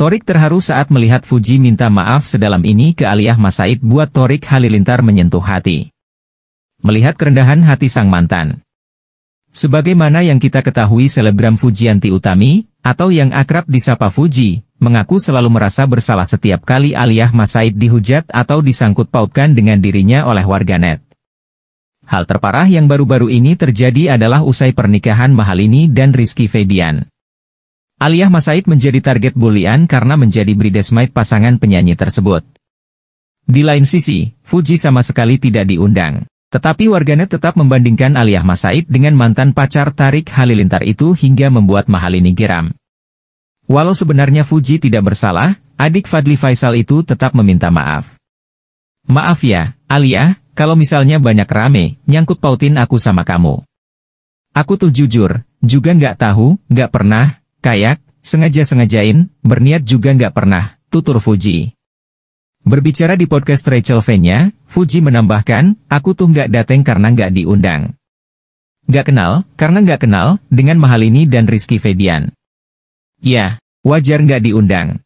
Torik terharu saat melihat Fuji minta maaf sedalam ini ke Aliyah Masaid buat Torik Halilintar menyentuh hati. Melihat kerendahan hati sang mantan. Sebagaimana yang kita ketahui selebgram Fujianti Utami, atau yang akrab disapa Fuji, mengaku selalu merasa bersalah setiap kali Aliyah Masaid dihujat atau disangkut pautkan dengan dirinya oleh warganet. Hal terparah yang baru-baru ini terjadi adalah usai pernikahan Mahalini dan Rizky Febian. Aliyah Masaid menjadi target bulian karena menjadi bridesmaid pasangan penyanyi tersebut. Di lain sisi, Fuji sama sekali tidak diundang. Tetapi warganet tetap membandingkan Aliyah Masaid dengan mantan pacar Tarik Halilintar itu hingga membuat Mahalini geram. Walau sebenarnya Fuji tidak bersalah, adik Fadli Faisal itu tetap meminta maaf. Maaf ya, Aliyah, kalau misalnya banyak rame, nyangkut pautin aku sama kamu. Aku tuh jujur, juga nggak tahu, nggak pernah, kayak, sengaja-sengajain, berniat juga nggak pernah, tutur Fuji. Berbicara di podcast Rachel Fenya, Fuji menambahkan, aku tuh nggak dateng karena nggak diundang. Nggak kenal, karena nggak kenal, dengan Mahalini dan Rizky Febian. Ya, wajar nggak diundang.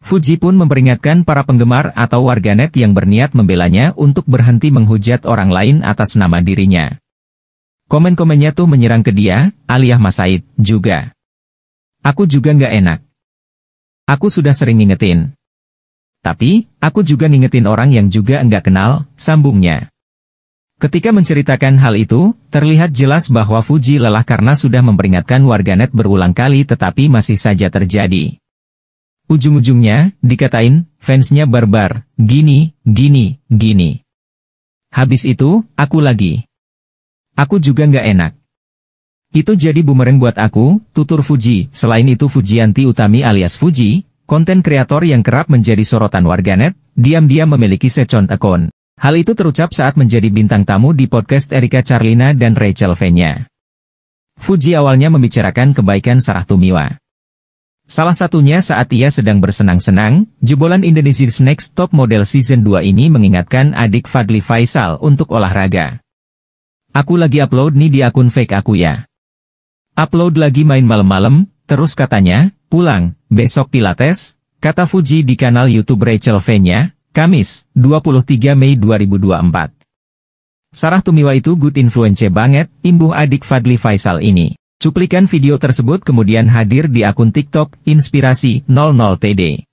Fuji pun memperingatkan para penggemar atau warganet yang berniat membelanya untuk berhenti menghujat orang lain atas nama dirinya. Komen-komennya tuh menyerang ke dia, alias Mas juga. Aku juga nggak enak. Aku sudah sering ngingetin. Tapi, aku juga ngingetin orang yang juga nggak kenal, sambungnya. Ketika menceritakan hal itu, terlihat jelas bahwa Fuji lelah karena sudah memperingatkan warganet berulang kali tetapi masih saja terjadi. Ujung-ujungnya, dikatain, fansnya barbar, gini, gini, gini. Habis itu, aku lagi. Aku juga nggak enak. Itu jadi bumerang buat aku, tutur Fuji. Selain itu Fujianti Utami alias Fuji, konten kreator yang kerap menjadi sorotan warganet, diam-diam memiliki secon akun. Hal itu terucap saat menjadi bintang tamu di podcast Erika Charlina dan Rachel Venya. Fuji awalnya membicarakan kebaikan Sarah Tumiwa. Salah satunya saat ia sedang bersenang-senang, jebolan Indonesia's Next Top Model Season 2 ini mengingatkan adik Fadli Faisal untuk olahraga. Aku lagi upload nih di akun fake aku ya. Upload lagi main malam-malam, terus katanya, pulang, besok Pilates, kata Fuji di kanal YouTube Rachel V-nya, Kamis, 23 Mei 2024. Sarah Tumiwa itu good influence banget, imbuh adik Fadli Faisal ini. Cuplikan video tersebut kemudian hadir di akun TikTok Inspirasi 00TD.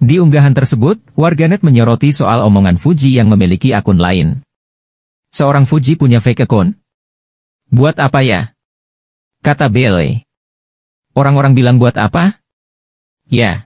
Di unggahan tersebut, warganet menyoroti soal omongan Fuji yang memiliki akun lain. Seorang Fuji punya fake account? Buat apa ya? kata Bele. Orang-orang bilang buat apa? Ya,